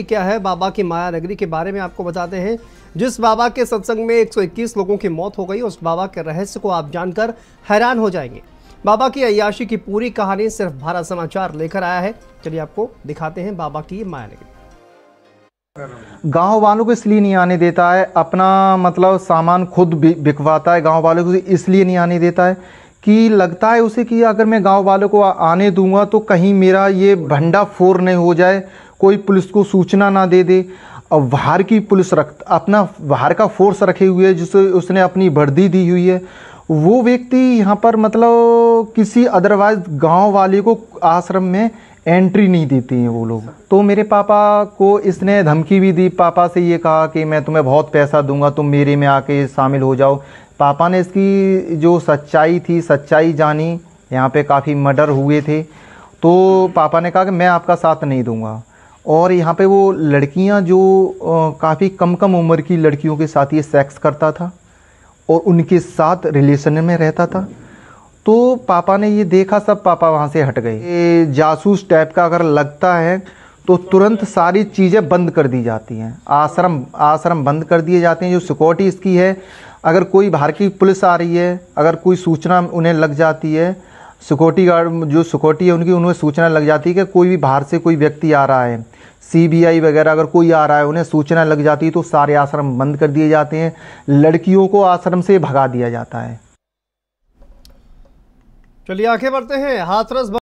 क्या है बाबा की माया नगरी के बारे में आपको बताते हैं जिस बाबा के सत्संग में 121 लोगों की मौत हो गई उस बाबा के रहस्य को आप जानकर हैरान हो जाएंगे बाबा की अयाशी की पूरी कहानी सिर्फ भारत समाचार लेकर आया है चलिए आपको दिखाते हैं बाबा की माया नगरी गांव वालों को इसलिए नहीं आने देता है अपना मतलब सामान खुद बिकवाता है गाँव वालों को इसलिए नहीं आने देता है कि लगता है उसे कि अगर मैं गांव वालों को आने दूंगा तो कहीं मेरा ये भंडा फोर नहीं हो जाए कोई पुलिस को सूचना ना दे दे और बाहर की पुलिस रख अपना बाहर का फोर्स रखे हुए है जिसे उसने अपनी वर्दी दी हुई है वो व्यक्ति यहाँ पर मतलब किसी अदरवाइज गांव वाले को आश्रम में एंट्री नहीं देती हैं वो लोग तो मेरे पापा को इसने धमकी भी दी पापा से ये कहा कि मैं तुम्हें बहुत पैसा दूंगा तुम मेरे में आके शामिल हो जाओ पापा ने इसकी जो सच्चाई थी सच्चाई जानी यहाँ पे काफ़ी मर्डर हुए थे तो पापा ने कहा कि मैं आपका साथ नहीं दूंगा और यहाँ पे वो लड़कियाँ जो काफ़ी कम कम उम्र की लड़कियों के साथ ये सेक्स करता था और उनके साथ रिलेशन में रहता था तो पापा ने ये देखा सब पापा वहाँ से हट गए जासूस टाइप का अगर लगता है तो तुरंत सारी चीज़ें बंद कर दी जाती हैं आश्रम आश्रम बंद कर दिए जाते हैं जो सिक्योरिटी इसकी है अगर कोई बाहर की पुलिस आ रही है अगर कोई सूचना उन्हें लग जाती है सिक्योरिटी गार्ड जो सिक्योरिटी है उनकी उन्हें सूचना लग जाती है कि कोई भी बाहर से कोई व्यक्ति आ रहा है सीबीआई वगैरह अगर कोई आ रहा है उन्हें सूचना लग जाती है तो सारे आश्रम बंद कर दिए जाते हैं लड़कियों को आश्रम से भगा दिया जाता है चलिए आगे बढ़ते हैं हाथरस